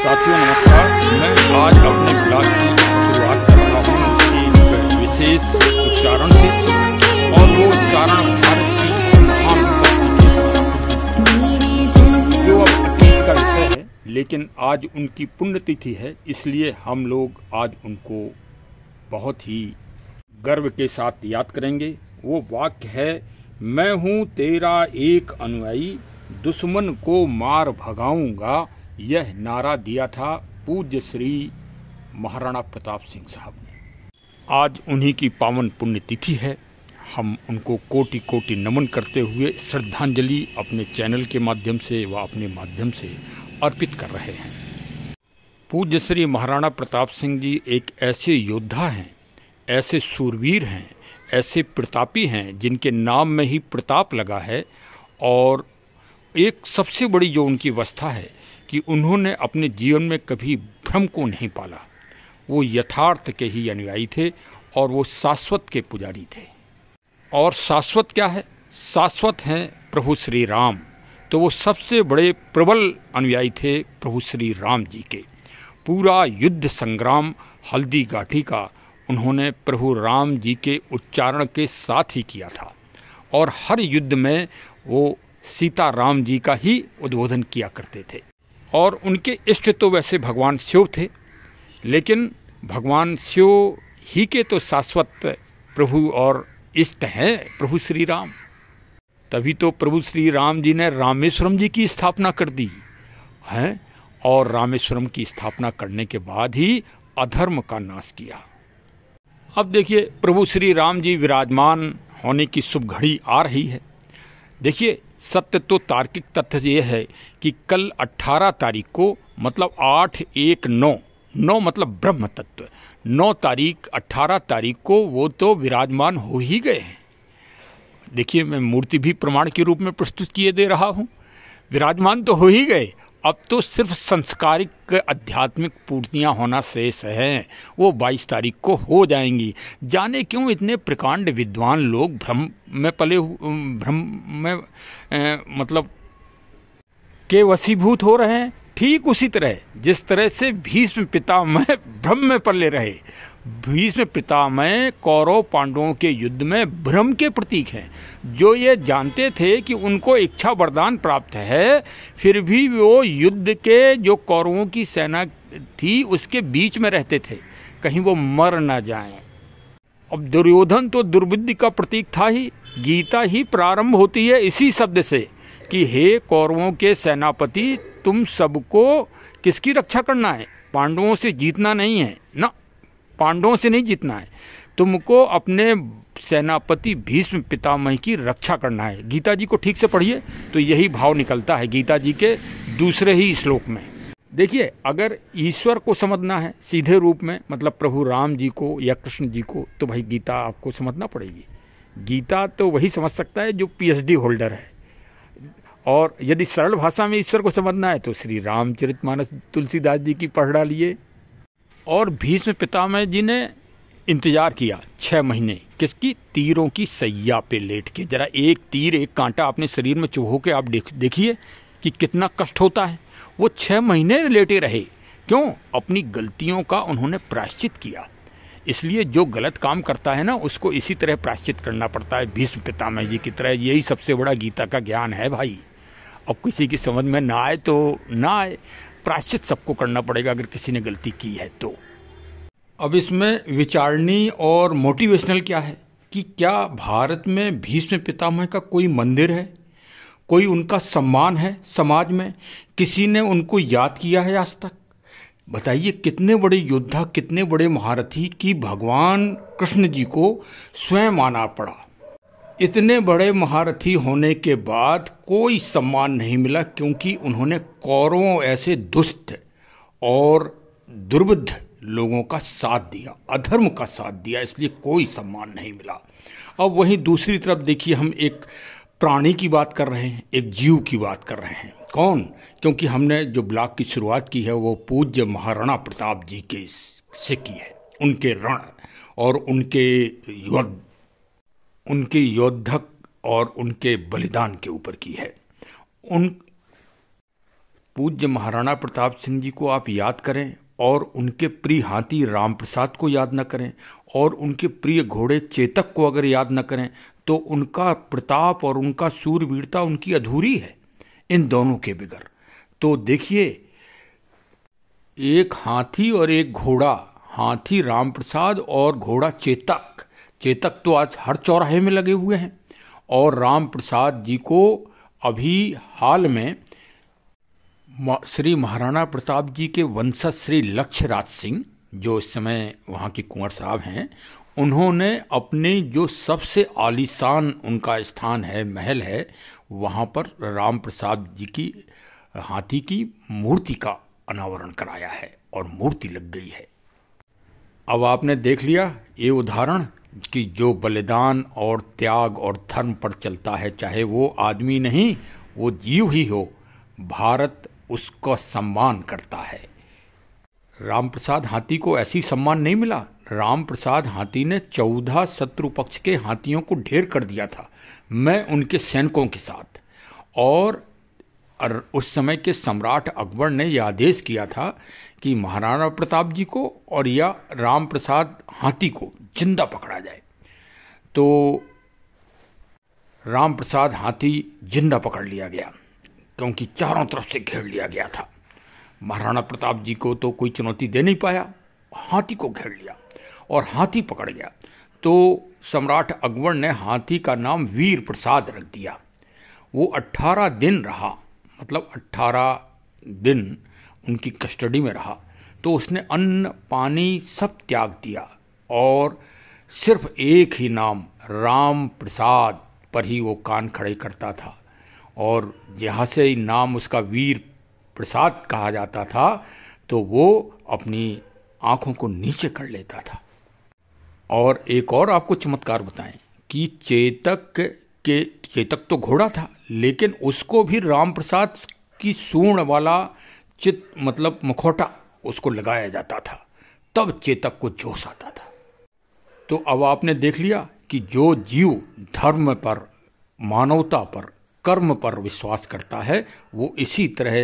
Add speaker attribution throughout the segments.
Speaker 1: साथियों नमस्कार मैं आज अपने ब्लॉग की शुरुआत कर रहा हूँ एक विशेष उच्चारण से और वो उच्चारण भारत की महान शक्ति के जो अब अतीत का विषय है लेकिन आज उनकी पुण्यतिथि है इसलिए हम लोग आज उनको बहुत ही गर्व के साथ याद करेंगे वो वाक्य है मैं हूँ तेरा एक अनुयायी दुश्मन को मार भगाऊंगा यह नारा दिया था पूज्य श्री महाराणा प्रताप सिंह साहब ने आज उन्हीं की पावन पुण्यतिथि है हम उनको कोटि कोटि नमन करते हुए श्रद्धांजलि अपने चैनल के माध्यम से व अपने माध्यम से अर्पित कर रहे हैं पूज्य श्री महाराणा प्रताप सिंह जी एक ऐसे योद्धा हैं ऐसे सूरवीर हैं ऐसे प्रतापी हैं जिनके नाम में ही प्रताप लगा है और एक सबसे बड़ी जो उनकी अवस्था है कि उन्होंने अपने जीवन में कभी भ्रम को नहीं पाला वो यथार्थ के ही अनुयायी थे और वो शाश्वत के पुजारी थे और शाश्वत क्या है शाश्वत हैं प्रभु श्री राम तो वो सबसे बड़े प्रबल अनुयायी थे प्रभु श्री राम जी के पूरा युद्ध संग्राम हल्दी गाठी का उन्होंने प्रभु राम जी के उच्चारण के साथ ही किया था और हर युद्ध में वो सीता राम जी का ही उद्बोधन किया करते थे और उनके इष्ट तो वैसे भगवान शिव थे लेकिन भगवान शिव ही के तो शाश्वत प्रभु और इष्ट हैं प्रभु श्री राम तभी तो प्रभु श्री राम जी ने रामेश्वरम जी की स्थापना कर दी हैं और रामेश्वरम की स्थापना करने के बाद ही अधर्म का नाश किया अब देखिए प्रभु श्री राम जी विराजमान होने की शुभ घड़ी आ रही है देखिए सत्य तो तार्किक तथ्य ये है कि कल 18 तारीख को मतलब आठ एक नौ नौ मतलब ब्रह्म तत्व नौ तारीख अट्ठारह तारीख को वो तो विराजमान हो ही गए हैं देखिए मैं मूर्ति भी प्रमाण के रूप में प्रस्तुत किए दे रहा हूँ विराजमान तो हो ही गए अब तो सिर्फ संस्कारिक आध्यात्मिक पूर्तियां होना शेष हैं वो 22 तारीख को हो जाएंगी जाने क्यों इतने प्रकांड विद्वान लोग भ्रम में पले भ्रम में ए, मतलब के वसीभूत हो रहे हैं ठीक उसी तरह जिस तरह से भीष्म पिता में भ्रम में पले रहे भीष्म पितामह कौरव पांडवों के युद्ध में भ्रम के प्रतीक हैं जो ये जानते थे कि उनको इच्छा वरदान प्राप्त है फिर भी वो युद्ध के जो कौरवों की सेना थी उसके बीच में रहते थे कहीं वो मर न जाएं। अब दुर्योधन तो दुर्बुद्धि का प्रतीक था ही गीता ही प्रारंभ होती है इसी शब्द से कि हे कौरवों के सेनापति तुम सबको किसकी रक्षा करना है पांडवों से जीतना नहीं है पांडवों से नहीं जीतना है तुमको अपने सेनापति भीष्म पितामह की रक्षा करना है गीता जी को ठीक से पढ़िए तो यही भाव निकलता है गीता जी के दूसरे ही श्लोक में देखिए अगर ईश्वर को समझना है सीधे रूप में मतलब प्रभु राम जी को या कृष्ण जी को तो भाई गीता आपको समझना पड़ेगी गीता तो वही समझ सकता है जो पीएचडी होल्डर है और यदि सरल भाषा में ईश्वर को समझना है तो श्री रामचरितमानस तुलसीदास जी की पढ़ डालिए और भीष्म पितामह जी ने इंतज़ार किया छः महीने किसकी तीरों की सैया पे लेट के ज़रा एक तीर एक कांटा अपने शरीर में चुभो के आप देख देखिए कि कितना कष्ट होता है वो छः महीने लेटे रहे क्यों अपनी गलतियों का उन्होंने प्रायश्चित किया इसलिए जो गलत काम करता है ना उसको इसी तरह प्रायश्चित करना पड़ता है भीष्म पितामह जी की तरह यही सबसे बड़ा गीता का ज्ञान है भाई अब किसी की समझ में ना आए तो ना आए प्राश्चित सबको करना पड़ेगा अगर किसी ने गलती की है तो अब इसमें विचारणी और मोटिवेशनल क्या है कि क्या भारत में भीष्म पितामह का कोई मंदिर है कोई उनका सम्मान है समाज में किसी ने उनको याद किया है आज तक बताइए कितने बड़े योद्धा कितने बड़े महारथी कि भगवान कृष्ण जी को स्वयं आना पड़ा इतने बड़े महारथी होने के बाद कोई सम्मान नहीं मिला क्योंकि उन्होंने कौरवों ऐसे दुष्ट और दुर्बुद्ध लोगों का साथ दिया अधर्म का साथ दिया इसलिए कोई सम्मान नहीं मिला अब वहीं दूसरी तरफ देखिए हम एक प्राणी की बात कर रहे हैं एक जीव की बात कर रहे हैं कौन क्योंकि हमने जो ब्लॉग की शुरुआत की है वो पूज्य महाराणा प्रताप जी के से की है उनके रण और उनके युद्ध उनके योद्धक और उनके बलिदान के ऊपर की है उन पूज्य महाराणा प्रताप सिंह जी को आप याद करें और उनके प्रिय हाथी राम प्रसाद को याद न करें और उनके प्रिय घोड़े चेतक को अगर याद न करें तो उनका प्रताप और उनका सूरवीरता उनकी अधूरी है इन दोनों के बिगर तो देखिए एक हाथी और एक घोड़ा हाथी राम प्रसाद और घोड़ा चेतक चेतक तो आज हर चौराहे में लगे हुए हैं और राम प्रसाद जी को अभी हाल में श्री महाराणा प्रताप जी के वंशज श्री लक्ष्यराज सिंह जो इस समय वहाँ के कुंवर साहब हैं उन्होंने अपने जो सबसे आलीशान उनका स्थान है महल है वहाँ पर राम प्रसाद जी की हाथी की मूर्ति का अनावरण कराया है और मूर्ति लग गई है अब आपने देख लिया ये उदाहरण कि जो बलिदान और त्याग और धर्म पर चलता है चाहे वो आदमी नहीं वो जीव ही हो भारत उसका सम्मान करता है राम प्रसाद हाथी को ऐसी सम्मान नहीं मिला राम प्रसाद हाथी ने चौदह शत्रु पक्ष के हाथियों को ढेर कर दिया था मैं उनके सैनिकों के साथ और और उस समय के सम्राट अकबर ने यह आदेश किया था कि महाराणा प्रताप जी को और या राम प्रसाद हाथी को जिंदा पकड़ा जाए तो राम प्रसाद हाथी जिंदा पकड़ लिया गया क्योंकि चारों तरफ से घेर लिया गया था महाराणा प्रताप जी को तो कोई चुनौती दे नहीं पाया हाथी को घेर लिया और हाथी पकड़ गया तो सम्राट अकबर ने हाथी का नाम वीर प्रसाद रख दिया वो अट्ठारह दिन रहा मतलब 18 दिन उनकी कस्टडी में रहा तो उसने अन्न पानी सब त्याग दिया और सिर्फ एक ही नाम राम प्रसाद पर ही वो कान खड़े करता था और यहाँ से ही नाम उसका वीर प्रसाद कहा जाता था तो वो अपनी आँखों को नीचे कर लेता था और एक और आपको चमत्कार बताएं कि चेतक के चेतक तो घोड़ा था लेकिन उसको भी रामप्रसाद की सूर्ण वाला चित मतलब मुखौटा उसको लगाया जाता था तब चेतक को जोश आता था तो अब आपने देख लिया कि जो जीव धर्म पर मानवता पर कर्म पर विश्वास करता है वो इसी तरह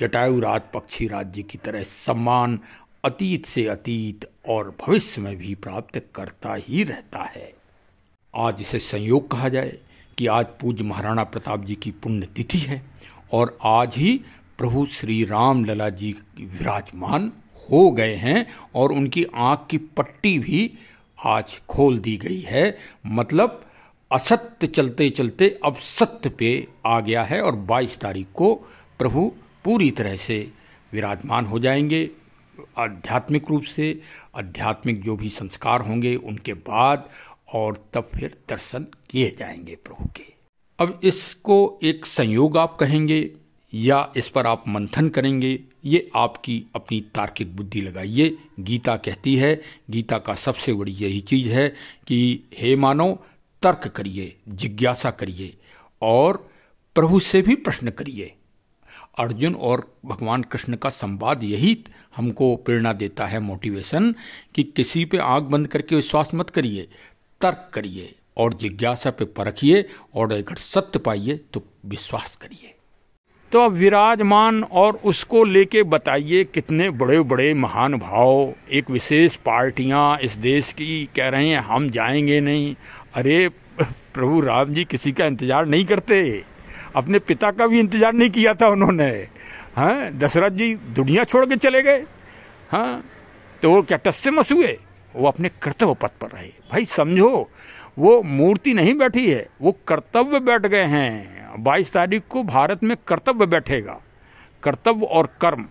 Speaker 1: जटायु राज पक्षी राज्य की तरह सम्मान अतीत से अतीत और भविष्य में भी प्राप्त करता ही रहता है आज इसे संयोग कहा जाए कि आज पूज्य महाराणा प्रताप जी की पुण्य तिथि है और आज ही प्रभु श्री राम लला जी विराजमान हो गए हैं और उनकी आँख की पट्टी भी आज खोल दी गई है मतलब असत्य चलते चलते अब सत्य पे आ गया है और 22 तारीख को प्रभु पूरी तरह से विराजमान हो जाएंगे आध्यात्मिक रूप से आध्यात्मिक जो भी संस्कार होंगे उनके बाद और तब फिर दर्शन किए जाएंगे प्रभु के अब इसको एक संयोग आप कहेंगे या इस पर आप मंथन करेंगे ये आपकी अपनी तार्किक बुद्धि लगाइए गीता कहती है गीता का सबसे बड़ी यही चीज़ है कि हे मानो तर्क करिए जिज्ञासा करिए और प्रभु से भी प्रश्न करिए अर्जुन और भगवान कृष्ण का संवाद यही हमको प्रेरणा देता है मोटिवेशन कि किसी पे आग बंद करके विश्वास मत करिए तर्क करिए और जिज्ञासा पे परखिए और अगर सत्य पाइए तो विश्वास करिए तो अब विराजमान और उसको लेके बताइए कितने बड़े बड़े महान भाव एक विशेष पार्टियां इस देश की कह रहे हैं हम जाएंगे नहीं अरे प्रभु राम जी किसी का इंतज़ार नहीं करते अपने पिता का भी इंतज़ार नहीं किया था उन्होंने हाँ दशरथ जी दुनिया छोड़ के चले गए हाँ तो वो क्या टस से मस हुए वो अपने कर्तव्य पथ पर रहे भाई समझो वो मूर्ति नहीं बैठी है वो कर्तव्य बैठ गए हैं बाईस तारीख को भारत में कर्तव्य बैठेगा कर्तव्य और कर्म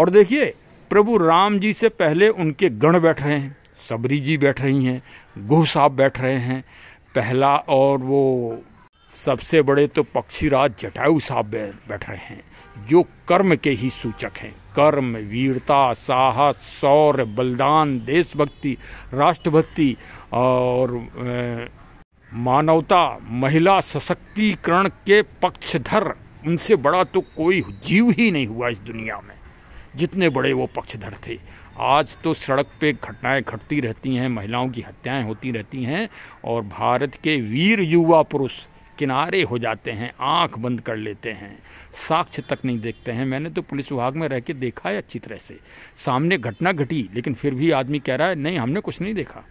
Speaker 1: और देखिए प्रभु राम जी से पहले उनके गण बैठ रहे हैं सबरी जी बैठ रही हैं गुह साहब बैठ रहे हैं पहला और वो सबसे बड़े तो पक्षीराज जटायु साहब बैठ रहे हैं जो कर्म के ही सूचक हैं कर्म वीरता साहस शौर्य बलिदान देशभक्ति राष्ट्रभक्ति और मानवता महिला सशक्तिकरण के पक्षधर उनसे बड़ा तो कोई जीव ही नहीं हुआ इस दुनिया में जितने बड़े वो पक्षधर थे आज तो सड़क पे घटनाएं घटती रहती हैं महिलाओं की हत्याएं होती रहती हैं और भारत के वीर युवा पुरुष किनारे हो जाते हैं आंख बंद कर लेते हैं साक्ष्य तक नहीं देखते हैं मैंने तो पुलिस विभाग में रह के देखा है अच्छी तरह से सामने घटना घटी लेकिन फिर भी आदमी कह रहा है नहीं हमने कुछ नहीं देखा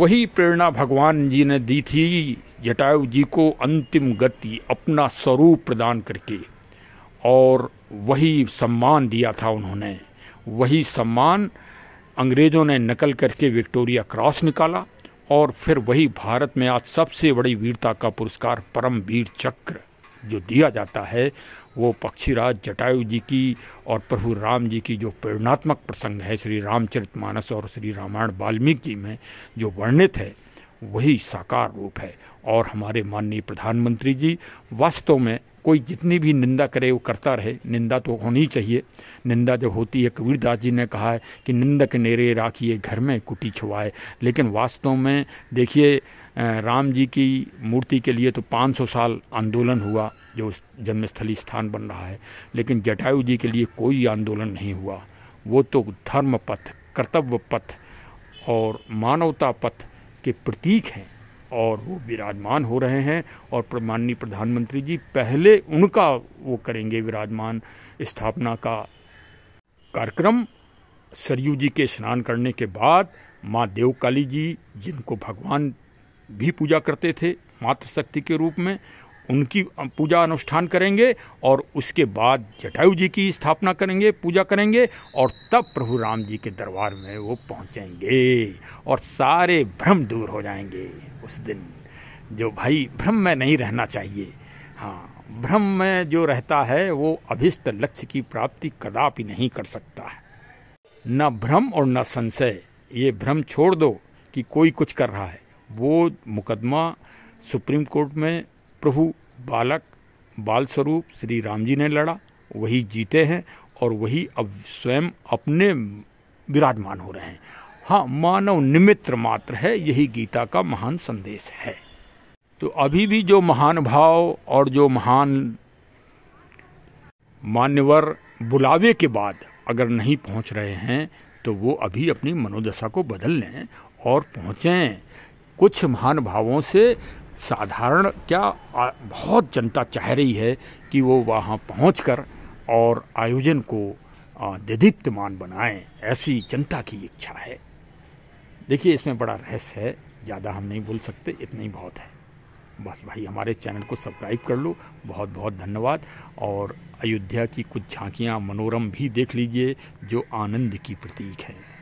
Speaker 1: वही प्रेरणा भगवान जी ने दी थी जटायु जी को अंतिम गति अपना स्वरूप प्रदान करके और वही सम्मान दिया था उन्होंने वही सम्मान अंग्रेज़ों ने नकल करके विक्टोरिया क्रॉस निकाला और फिर वही भारत में आज सबसे बड़ी वीरता का पुरस्कार परम वीर चक्र जो दिया जाता है वो पक्षीराज जटायु जी की और प्रभु राम जी की जो प्रेरणात्मक प्रसंग है श्री रामचरित मानस और श्री रामायण वाल्मीकि में जो वर्णित है वही साकार रूप है और हमारे माननीय प्रधानमंत्री जी वास्तव में कोई जितनी भी निंदा करे वो करता रहे निंदा तो होनी चाहिए निंदा जो होती है कबीरदास जी ने कहा है कि निंदक नेरे राखिए घर में कुटी छुआए लेकिन वास्तव में देखिए राम जी की मूर्ति के लिए तो 500 साल आंदोलन हुआ जो जन्मस्थली स्थान बन रहा है लेकिन जटायु जी के लिए कोई आंदोलन नहीं हुआ वो तो धर्म पथ कर्तव्य पथ और मानवता पथ के प्रतीक हैं और वो विराजमान हो रहे हैं और माननीय प्रधानमंत्री जी पहले उनका वो करेंगे विराजमान स्थापना का कार्यक्रम सरयू जी के स्नान करने के बाद माँ देवकाली जी जिनको भगवान भी पूजा करते थे मातृशक्ति के रूप में उनकी पूजा अनुष्ठान करेंगे और उसके बाद जटायु जी की स्थापना करेंगे पूजा करेंगे और तब प्रभु राम जी के दरबार में वो पहुंचेंगे और सारे भ्रम दूर हो जाएंगे उस दिन जो भाई भ्रम में नहीं रहना चाहिए हाँ भ्रम में जो रहता है वो अभिष्ट लक्ष्य की प्राप्ति कदापि नहीं कर सकता है न भ्रम और न संशय ये भ्रम छोड़ दो कि कोई कुछ कर रहा है वो मुकदमा सुप्रीम कोर्ट में प्रभु बालक बाल स्वरूप श्री राम जी ने लड़ा वही जीते हैं और वही अब स्वयं अपने विराजमान हो रहे हैं हाँ मानव निमित्र मात्र है यही गीता का महान संदेश है तो अभी भी जो महान भाव और जो महान मान्यवर बुलावे के बाद अगर नहीं पहुंच रहे हैं तो वो अभी अपनी मनोदशा को बदल लें और पहुंचें कुछ महान भावों से साधारण क्या बहुत जनता चाह रही है कि वो वहाँ पहुँच और आयोजन को दिदीप्तमान बनाएं ऐसी जनता की इच्छा है देखिए इसमें बड़ा रहस्य है ज़्यादा हम नहीं भूल सकते इतना ही बहुत है बस भाई हमारे चैनल को सब्सक्राइब कर लो बहुत बहुत धन्यवाद और अयोध्या की कुछ झांकियाँ मनोरम भी देख लीजिए जो आनंद की प्रतीक है